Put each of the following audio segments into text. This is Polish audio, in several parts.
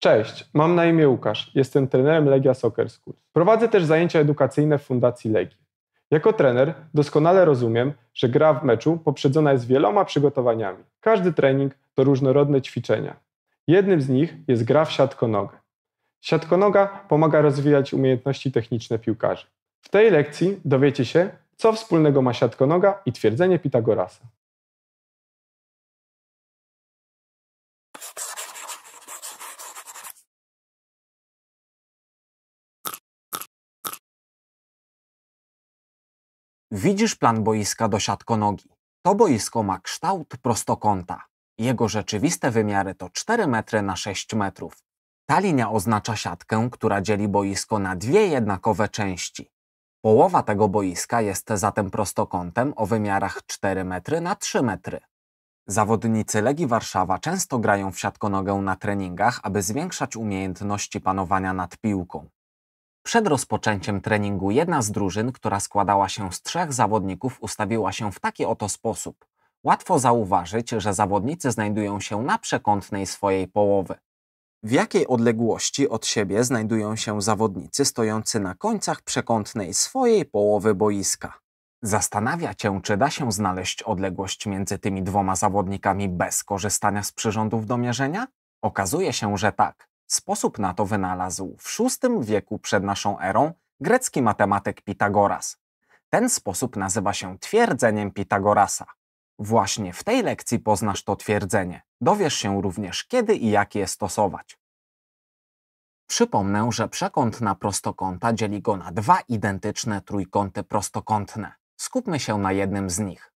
Cześć, mam na imię Łukasz, jestem trenerem Legia Soccer School. Prowadzę też zajęcia edukacyjne w Fundacji Legii. Jako trener doskonale rozumiem, że gra w meczu poprzedzona jest wieloma przygotowaniami. Każdy trening to różnorodne ćwiczenia. Jednym z nich jest gra w siatkonogę. Siatkonoga pomaga rozwijać umiejętności techniczne piłkarzy. W tej lekcji dowiecie się, co wspólnego ma siatkonoga i twierdzenie Pitagorasa. Widzisz plan boiska do siatkonogi. To boisko ma kształt prostokąta. Jego rzeczywiste wymiary to 4 metry na 6 metrów. Ta linia oznacza siatkę, która dzieli boisko na dwie jednakowe części. Połowa tego boiska jest zatem prostokątem o wymiarach 4 metry na 3 metry. Zawodnicy Legii Warszawa często grają w siatkonogę na treningach, aby zwiększać umiejętności panowania nad piłką. Przed rozpoczęciem treningu jedna z drużyn, która składała się z trzech zawodników, ustawiła się w taki oto sposób. Łatwo zauważyć, że zawodnicy znajdują się na przekątnej swojej połowy. W jakiej odległości od siebie znajdują się zawodnicy stojący na końcach przekątnej swojej połowy boiska? Zastanawia Cię, czy da się znaleźć odległość między tymi dwoma zawodnikami bez korzystania z przyrządów do mierzenia? Okazuje się, że tak. Sposób na to wynalazł w VI wieku przed naszą erą grecki matematyk Pitagoras. Ten sposób nazywa się twierdzeniem Pitagorasa. Właśnie w tej lekcji poznasz to twierdzenie. Dowiesz się również, kiedy i jak je stosować. Przypomnę, że przekąt na prostokąta dzieli go na dwa identyczne trójkąty prostokątne. Skupmy się na jednym z nich.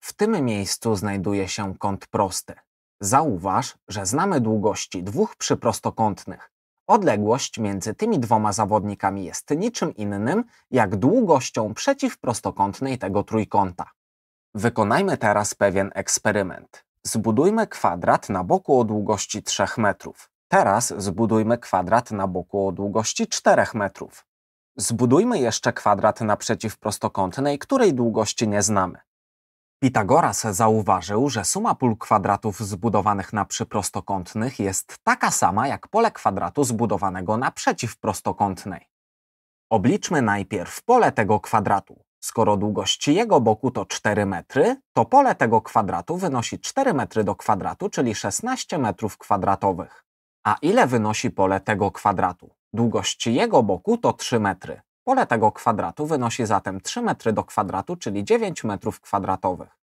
W tym miejscu znajduje się kąt prosty. Zauważ, że znamy długości dwóch przyprostokątnych. Odległość między tymi dwoma zawodnikami jest niczym innym jak długością przeciwprostokątnej tego trójkąta. Wykonajmy teraz pewien eksperyment. Zbudujmy kwadrat na boku o długości 3 metrów. Teraz zbudujmy kwadrat na boku o długości 4 metrów. Zbudujmy jeszcze kwadrat na przeciwprostokątnej, której długości nie znamy. Pitagoras zauważył, że suma pól kwadratów zbudowanych na przyprostokątnych jest taka sama jak pole kwadratu zbudowanego na przeciwprostokątnej. Obliczmy najpierw pole tego kwadratu. Skoro długość jego boku to 4 metry, to pole tego kwadratu wynosi 4 metry do kwadratu, czyli 16 metrów kwadratowych. A ile wynosi pole tego kwadratu? Długość jego boku to 3 metry. Pole tego kwadratu wynosi zatem 3 metry do kwadratu, czyli 9 metrów kwadratowych.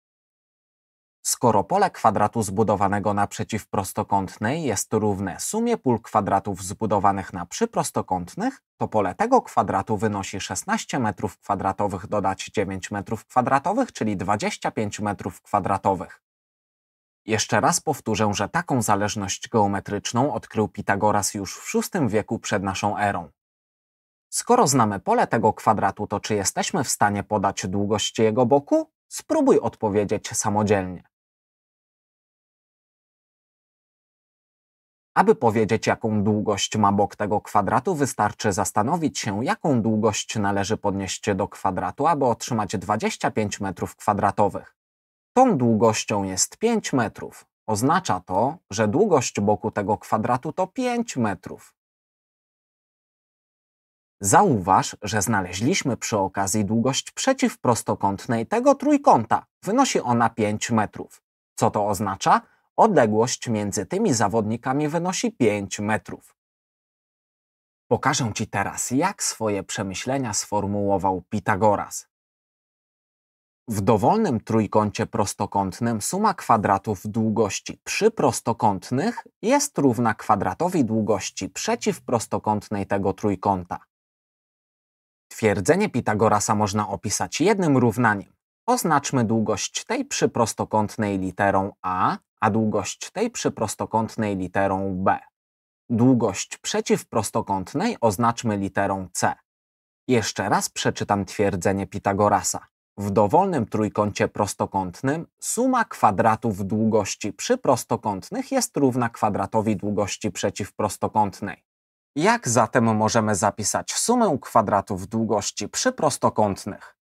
Skoro pole kwadratu zbudowanego na przeciwprostokątnej jest równe sumie pól kwadratów zbudowanych na przyprostokątnych, to pole tego kwadratu wynosi 16 metrów kwadratowych dodać 9 metrów kwadratowych, czyli 25 metrów kwadratowych. Jeszcze raz powtórzę, że taką zależność geometryczną odkrył Pitagoras już w VI wieku przed naszą erą. Skoro znamy pole tego kwadratu, to czy jesteśmy w stanie podać długość jego boku? Spróbuj odpowiedzieć samodzielnie. Aby powiedzieć, jaką długość ma bok tego kwadratu, wystarczy zastanowić się, jaką długość należy podnieść do kwadratu, aby otrzymać 25 m2. Tą długością jest 5 metrów. Oznacza to, że długość boku tego kwadratu to 5 metrów. Zauważ, że znaleźliśmy przy okazji długość przeciwprostokątnej tego trójkąta. Wynosi ona 5 metrów. Co to oznacza? Odległość między tymi zawodnikami wynosi 5 metrów. Pokażę Ci teraz, jak swoje przemyślenia sformułował Pitagoras. W dowolnym trójkącie prostokątnym suma kwadratów długości przyprostokątnych jest równa kwadratowi długości przeciwprostokątnej tego trójkąta. Twierdzenie Pitagorasa można opisać jednym równaniem. Oznaczmy długość tej przy prostokątnej literą a, a długość tej przy prostokątnej literą b. Długość przeciwprostokątnej oznaczmy literą c. Jeszcze raz przeczytam twierdzenie Pitagorasa. W dowolnym trójkącie prostokątnym suma kwadratów długości przyprostokątnych jest równa kwadratowi długości przeciwprostokątnej. Jak zatem możemy zapisać sumę kwadratów długości przyprostokątnych?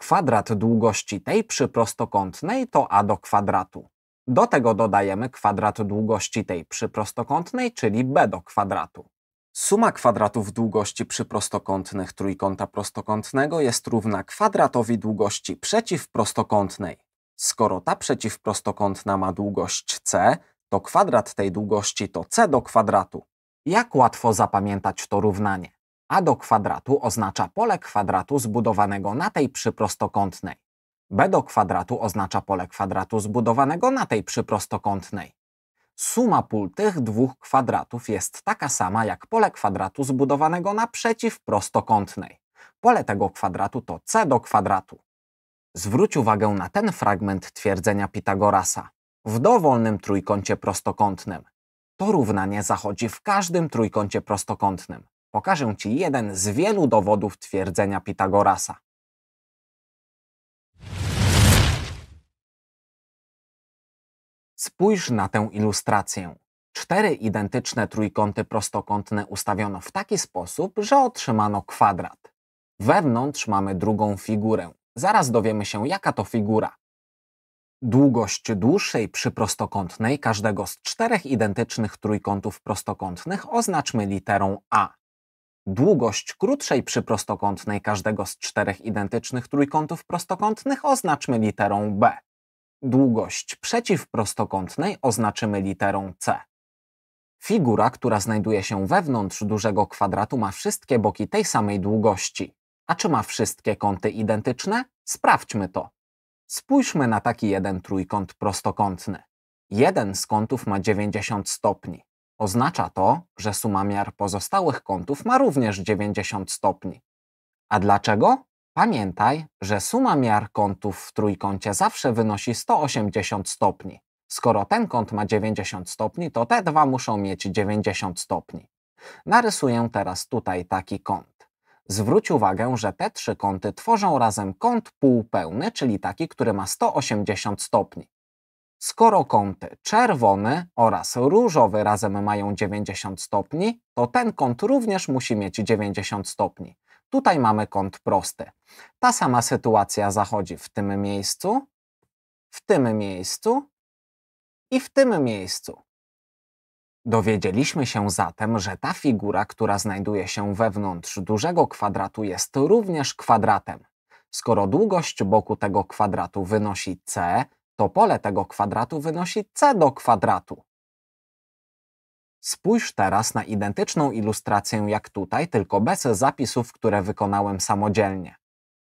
Kwadrat długości tej przyprostokątnej to a do kwadratu. Do tego dodajemy kwadrat długości tej przyprostokątnej, czyli b do kwadratu. Suma kwadratów długości przyprostokątnych trójkąta prostokątnego jest równa kwadratowi długości przeciwprostokątnej. Skoro ta przeciwprostokątna ma długość c, to kwadrat tej długości to c do kwadratu. Jak łatwo zapamiętać to równanie? A do kwadratu oznacza pole kwadratu zbudowanego na tej przyprostokątnej. B do kwadratu oznacza pole kwadratu zbudowanego na tej przyprostokątnej. Suma pól tych dwóch kwadratów jest taka sama jak pole kwadratu zbudowanego na przeciwprostokątnej. Pole tego kwadratu to C do kwadratu. Zwróć uwagę na ten fragment twierdzenia Pitagorasa. W dowolnym trójkącie prostokątnym to równanie zachodzi w każdym trójkącie prostokątnym. Pokażę Ci jeden z wielu dowodów twierdzenia Pitagorasa. Spójrz na tę ilustrację. Cztery identyczne trójkąty prostokątne ustawiono w taki sposób, że otrzymano kwadrat. Wewnątrz mamy drugą figurę. Zaraz dowiemy się, jaka to figura. Długość dłuższej przyprostokątnej każdego z czterech identycznych trójkątów prostokątnych oznaczmy literą A. Długość krótszej przyprostokątnej każdego z czterech identycznych trójkątów prostokątnych oznaczmy literą B. Długość przeciwprostokątnej oznaczymy literą C. Figura, która znajduje się wewnątrz dużego kwadratu ma wszystkie boki tej samej długości. A czy ma wszystkie kąty identyczne? Sprawdźmy to. Spójrzmy na taki jeden trójkąt prostokątny. Jeden z kątów ma 90 stopni. Oznacza to, że suma miar pozostałych kątów ma również 90 stopni. A dlaczego? Pamiętaj, że suma miar kątów w trójkącie zawsze wynosi 180 stopni. Skoro ten kąt ma 90 stopni, to te dwa muszą mieć 90 stopni. Narysuję teraz tutaj taki kąt. Zwróć uwagę, że te trzy kąty tworzą razem kąt półpełny, czyli taki, który ma 180 stopni. Skoro kąty czerwony oraz różowy razem mają 90 stopni, to ten kąt również musi mieć 90 stopni. Tutaj mamy kąt prosty. Ta sama sytuacja zachodzi w tym miejscu, w tym miejscu i w tym miejscu. Dowiedzieliśmy się zatem, że ta figura, która znajduje się wewnątrz dużego kwadratu, jest również kwadratem. Skoro długość boku tego kwadratu wynosi c, to pole tego kwadratu wynosi c do kwadratu. Spójrz teraz na identyczną ilustrację jak tutaj, tylko bez zapisów, które wykonałem samodzielnie.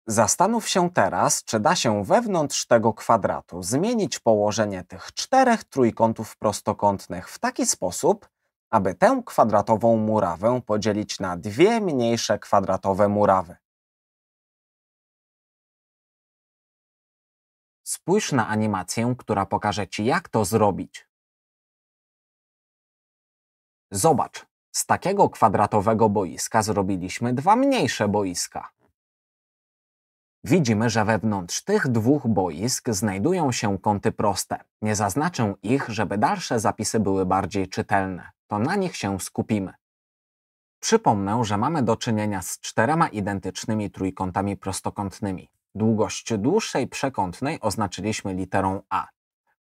Zastanów się teraz, czy da się wewnątrz tego kwadratu zmienić położenie tych czterech trójkątów prostokątnych w taki sposób, aby tę kwadratową murawę podzielić na dwie mniejsze kwadratowe murawy. Spójrz na animację, która pokaże Ci, jak to zrobić. Zobacz, z takiego kwadratowego boiska zrobiliśmy dwa mniejsze boiska. Widzimy, że wewnątrz tych dwóch boisk znajdują się kąty proste. Nie zaznaczę ich, żeby dalsze zapisy były bardziej czytelne. To na nich się skupimy. Przypomnę, że mamy do czynienia z czterema identycznymi trójkątami prostokątnymi. Długość dłuższej przekątnej oznaczyliśmy literą A.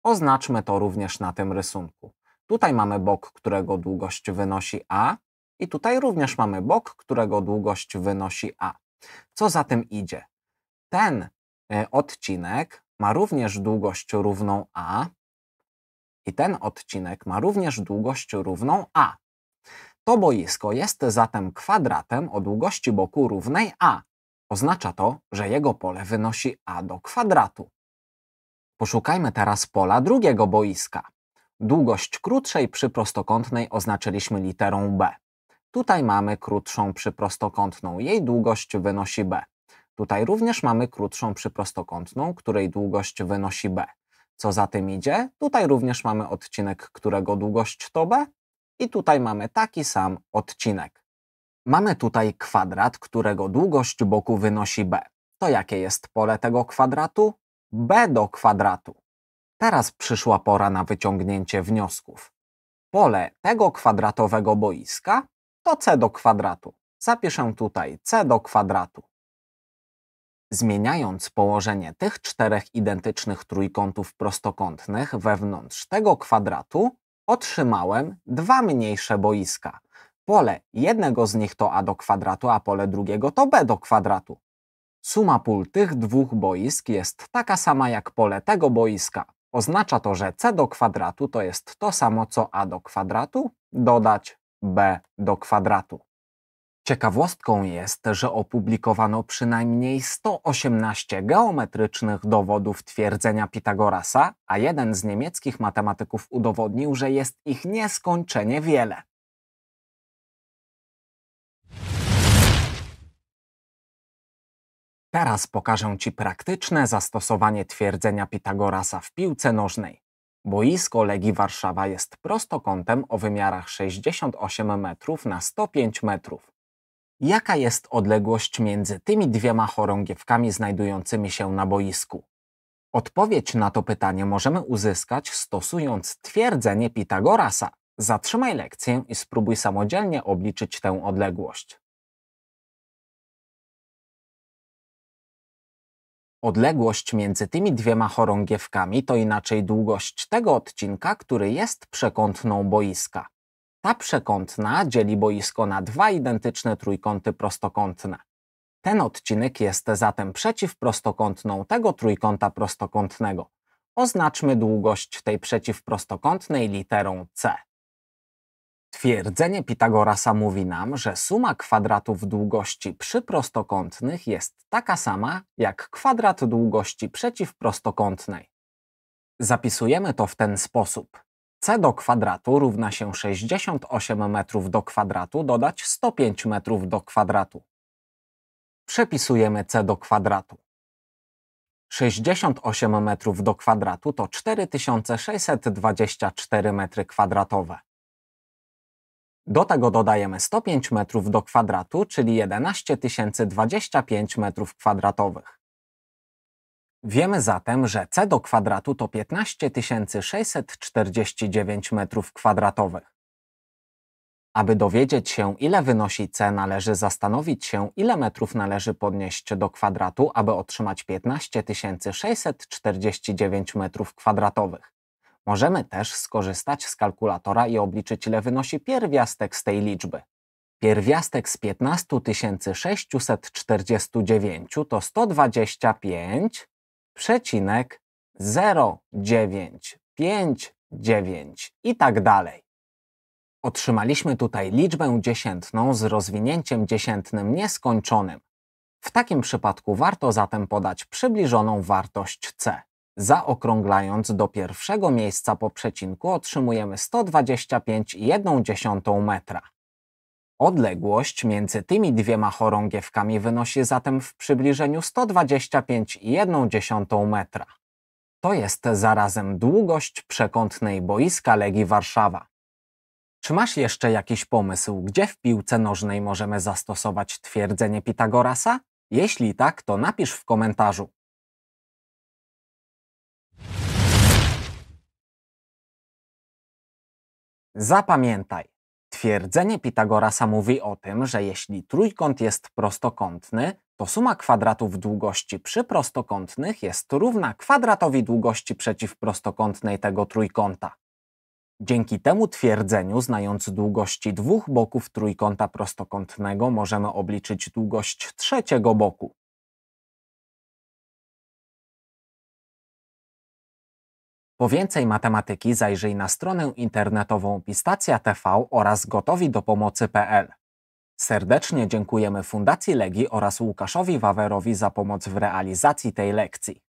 Oznaczmy to również na tym rysunku. Tutaj mamy bok, którego długość wynosi A i tutaj również mamy bok, którego długość wynosi A. Co za tym idzie? ten e, odcinek ma również długość równą a i ten odcinek ma również długość równą a. To boisko jest zatem kwadratem o długości boku równej a. Oznacza to, że jego pole wynosi a do kwadratu. Poszukajmy teraz pola drugiego boiska. Długość krótszej przyprostokątnej oznaczyliśmy literą b. Tutaj mamy krótszą przyprostokątną, jej długość wynosi b. Tutaj również mamy krótszą przyprostokątną, której długość wynosi b. Co za tym idzie, tutaj również mamy odcinek, którego długość to b i tutaj mamy taki sam odcinek. Mamy tutaj kwadrat, którego długość boku wynosi b. To jakie jest pole tego kwadratu? b do kwadratu. Teraz przyszła pora na wyciągnięcie wniosków. Pole tego kwadratowego boiska to c do kwadratu. Zapiszę tutaj c do kwadratu. Zmieniając położenie tych czterech identycznych trójkątów prostokątnych wewnątrz tego kwadratu, otrzymałem dwa mniejsze boiska. Pole jednego z nich to a do kwadratu, a pole drugiego to b do kwadratu. Suma pól tych dwóch boisk jest taka sama jak pole tego boiska. Oznacza to, że c do kwadratu to jest to samo co a do kwadratu dodać b do kwadratu. Ciekawostką jest, że opublikowano przynajmniej 118 geometrycznych dowodów twierdzenia Pitagorasa, a jeden z niemieckich matematyków udowodnił, że jest ich nieskończenie wiele. Teraz pokażę Ci praktyczne zastosowanie twierdzenia Pitagorasa w piłce nożnej. Boisko Legii Warszawa jest prostokątem o wymiarach 68 metrów na 105 metrów. Jaka jest odległość między tymi dwiema chorągiewkami znajdującymi się na boisku? Odpowiedź na to pytanie możemy uzyskać stosując twierdzenie Pitagorasa. Zatrzymaj lekcję i spróbuj samodzielnie obliczyć tę odległość. Odległość między tymi dwiema chorągiewkami to inaczej długość tego odcinka, który jest przekątną boiska. Ta przekątna dzieli boisko na dwa identyczne trójkąty prostokątne. Ten odcinek jest zatem przeciwprostokątną tego trójkąta prostokątnego. Oznaczmy długość tej przeciwprostokątnej literą c. Twierdzenie Pitagorasa mówi nam, że suma kwadratów długości przyprostokątnych jest taka sama jak kwadrat długości przeciwprostokątnej. Zapisujemy to w ten sposób c do kwadratu równa się 68 metrów do kwadratu dodać 105 metrów do kwadratu. Przepisujemy c do kwadratu. 68 metrów do kwadratu to 4624 metry kwadratowe. Do tego dodajemy 105 metrów do kwadratu, czyli 11 025 metrów kwadratowych. Wiemy zatem, że c do kwadratu to 15 649 m2. Aby dowiedzieć się, ile wynosi c, należy zastanowić się, ile metrów należy podnieść do kwadratu, aby otrzymać 15 649 m2. Możemy też skorzystać z kalkulatora i obliczyć, ile wynosi pierwiastek z tej liczby. Pierwiastek z 15 649 to 125 przecinek 0959 i tak dalej. Otrzymaliśmy tutaj liczbę dziesiętną z rozwinięciem dziesiętnym nieskończonym. W takim przypadku warto zatem podać przybliżoną wartość C. Zaokrąglając do pierwszego miejsca po przecinku otrzymujemy 125,1 metra. Odległość między tymi dwiema chorągiewkami wynosi zatem w przybliżeniu 125,1 metra. To jest zarazem długość przekątnej boiska Legii Warszawa. Czy masz jeszcze jakiś pomysł, gdzie w piłce nożnej możemy zastosować twierdzenie Pitagorasa? Jeśli tak, to napisz w komentarzu. Zapamiętaj. Twierdzenie Pitagorasa mówi o tym, że jeśli trójkąt jest prostokątny, to suma kwadratów długości przyprostokątnych jest równa kwadratowi długości przeciwprostokątnej tego trójkąta. Dzięki temu twierdzeniu, znając długości dwóch boków trójkąta prostokątnego, możemy obliczyć długość trzeciego boku. Po więcej matematyki zajrzyj na stronę internetową Pistacja TV oraz gotowi do pomocy.pl. Serdecznie dziękujemy Fundacji Legi oraz Łukaszowi Wawerowi za pomoc w realizacji tej lekcji.